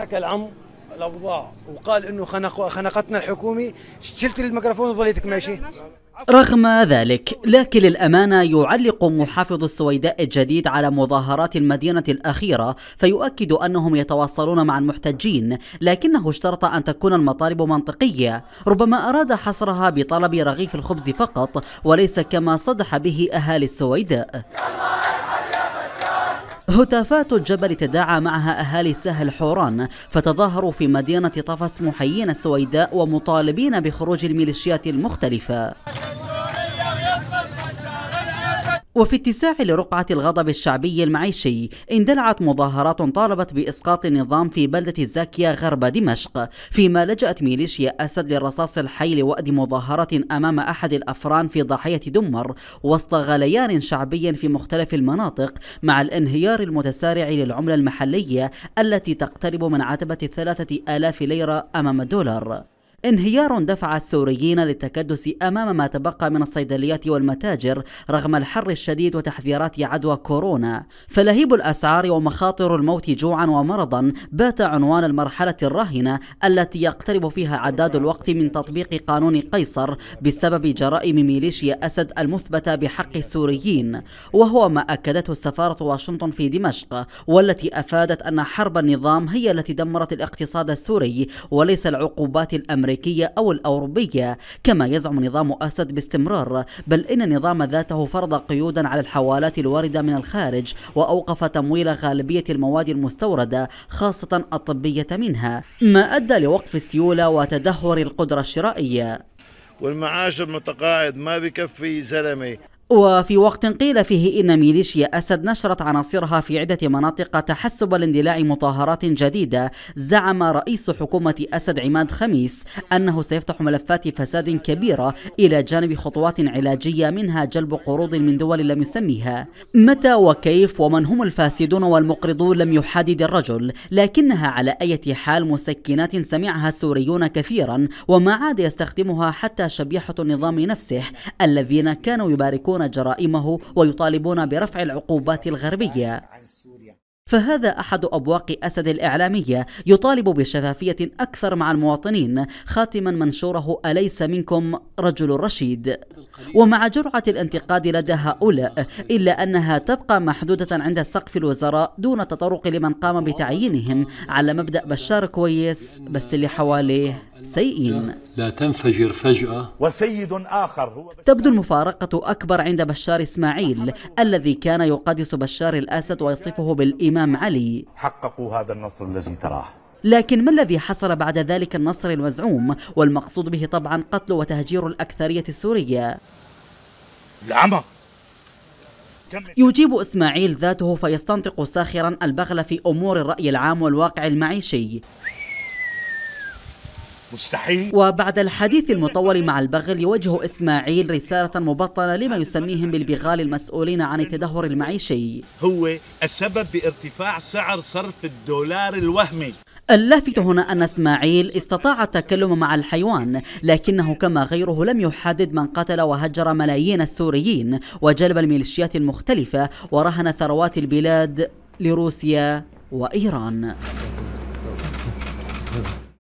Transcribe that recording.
حكى العم الاوضاع وقال انه خنق خنقتنا الحكومه شلت الميكروفون وظليتك ماشي رغم ذلك لكن للأمانة يعلق محافظ السويداء الجديد على مظاهرات المدينة الأخيرة فيؤكد أنهم يتواصلون مع المحتجين لكنه اشترط أن تكون المطالب منطقية ربما أراد حصرها بطلب رغيف الخبز فقط وليس كما صدح به أهالي السويداء هتافات الجبل تداعى معها أهالي سهل حوران فتظاهروا في مدينة طفس محيين السويداء ومطالبين بخروج الميليشيات المختلفة وفي اتساع لرقعة الغضب الشعبي المعيشي اندلعت مظاهرات طالبت بإسقاط النظام في بلدة الزاكية غرب دمشق فيما لجأت ميليشيا أسد للرصاص الحي لوأد مظاهرة أمام أحد الأفران في ضاحية دمر وسط غليان شعبي في مختلف المناطق مع الانهيار المتسارع للعملة المحلية التي تقترب من عتبة الثلاثة آلاف ليرة أمام الدولار انهيار دفع السوريين للتكدس أمام ما تبقى من الصيدليات والمتاجر رغم الحر الشديد وتحذيرات عدوى كورونا فلهيب الأسعار ومخاطر الموت جوعا ومرضا بات عنوان المرحلة الراهنة التي يقترب فيها عداد الوقت من تطبيق قانون قيصر بسبب جرائم ميليشيا أسد المثبتة بحق السوريين وهو ما أكدته السفارة واشنطن في دمشق والتي أفادت أن حرب النظام هي التي دمرت الاقتصاد السوري وليس العقوبات الأمريكية الأمريكية أو الأوروبية كما يزعم نظام أسد باستمرار بل إن نظام ذاته فرض قيودا على الحوالات الواردة من الخارج وأوقف تمويل غالبية المواد المستوردة خاصة الطبية منها ما أدى لوقف السيولة وتدهور القدرة الشرائية والمعاش المتقاعد ما بكفي زلمه وفي وقت قيل فيه إن ميليشيا أسد نشرت عناصرها في عدة مناطق تحسب لاندلاع مظاهرات جديدة زعم رئيس حكومة أسد عماد خميس أنه سيفتح ملفات فساد كبيرة إلى جانب خطوات علاجية منها جلب قروض من دول لم يسميها متى وكيف ومن هم الفاسدون والمقرضون لم يحدد الرجل لكنها على أي حال مسكنات سمعها السوريون كثيرا وما عاد يستخدمها حتى شبيحة النظام نفسه الذين كانوا يباركون يرتكبون جرائمه ويطالبون برفع العقوبات الغربية فهذا أحد أبواق أسد الإعلامية يطالب بشفافية أكثر مع المواطنين خاتما منشوره أليس منكم رجل رشيد ومع جرعة الانتقاد لدى هؤلاء إلا أنها تبقى محدودة عند سقف الوزراء دون تطرق لمن قام بتعيينهم على مبدأ بشار كويس بس اللي حواليه سيئين لا تنفجر فجأة وسيد آخر هو تبدو المفارقة أكبر عند بشار إسماعيل الذي كان يقدس بشار الأسد ويصفه بالإمام الإمام علي حققوا هذا النصر الذي تراه لكن ما الذي حصل بعد ذلك النصر المزعوم والمقصود به طبعا قتل وتهجير الأكثرية السورية العمى يجيب إسماعيل ذاته فيستنطق ساخرا البغل في أمور الرأي العام والواقع المعيشي مستحيل وبعد الحديث المطول مع البغل يوجه إسماعيل رسالة مبطنة لما يسميهم بالبغال المسؤولين عن التدهور المعيشي هو السبب بارتفاع سعر صرف الدولار الوهمي اللافت هنا أن إسماعيل استطاع التكلم مع الحيوان لكنه كما غيره لم يحدد من قتل وهجر ملايين السوريين وجلب الميليشيات المختلفة ورهن ثروات البلاد لروسيا وإيران